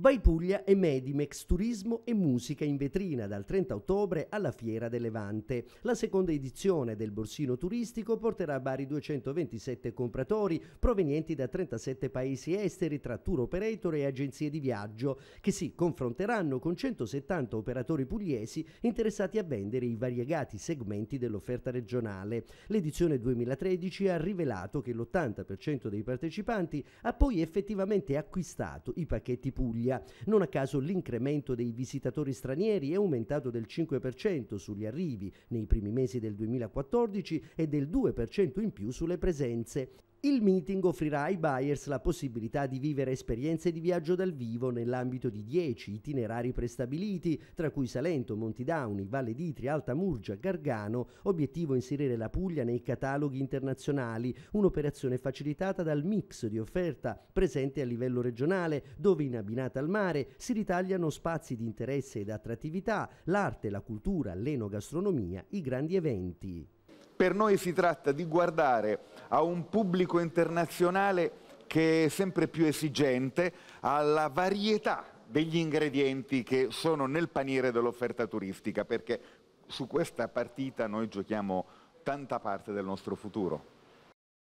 Vai Puglia e Medimex Turismo e Musica in vetrina dal 30 ottobre alla Fiera del Levante. La seconda edizione del borsino turistico porterà a Bari 227 compratori provenienti da 37 paesi esteri tra tour operator e agenzie di viaggio che si confronteranno con 170 operatori pugliesi interessati a vendere i variegati segmenti dell'offerta regionale. L'edizione 2013 ha rivelato che l'80% dei partecipanti ha poi effettivamente acquistato i pacchetti Puglia Puglia. Non a caso l'incremento dei visitatori stranieri è aumentato del 5% sugli arrivi nei primi mesi del 2014 e del 2% in più sulle presenze. Il meeting offrirà ai buyers la possibilità di vivere esperienze di viaggio dal vivo nell'ambito di 10 itinerari prestabiliti, tra cui Salento, Montidauni, Valle d'Itri, Alta Murgia, Gargano, obiettivo inserire la Puglia nei cataloghi internazionali, un'operazione facilitata dal mix di offerta presente a livello regionale, dove in abbinata al mare si ritagliano spazi di interesse ed attrattività, l'arte, la cultura, l'enogastronomia, i grandi eventi. Per noi si tratta di guardare a un pubblico internazionale che è sempre più esigente, alla varietà degli ingredienti che sono nel paniere dell'offerta turistica, perché su questa partita noi giochiamo tanta parte del nostro futuro.